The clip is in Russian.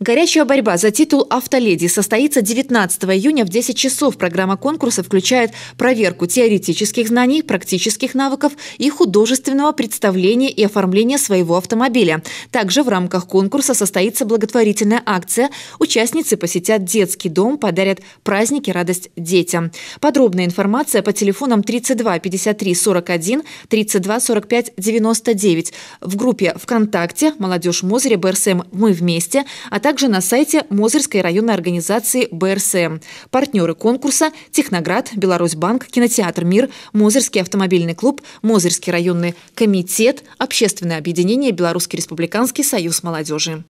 Горячая борьба за титул «Автоледи» состоится 19 июня в 10 часов. Программа конкурса включает проверку теоретических знаний, практических навыков и художественного представления и оформления своего автомобиля. Также в рамках конкурса состоится благотворительная акция. Участницы посетят детский дом, подарят праздники «Радость детям». Подробная информация по телефонам 32 53 41 32 45 99 в группе ВКонтакте «Молодежь Мозыря БРСМ Мы вместе», а также на сайте Мозырской районной организации БРСМ. Партнеры конкурса – Техноград, Беларусьбанк, Кинотеатр «Мир», Мозырский автомобильный клуб, Мозырский районный комитет, Общественное объединение «Белорусский республиканский союз молодежи».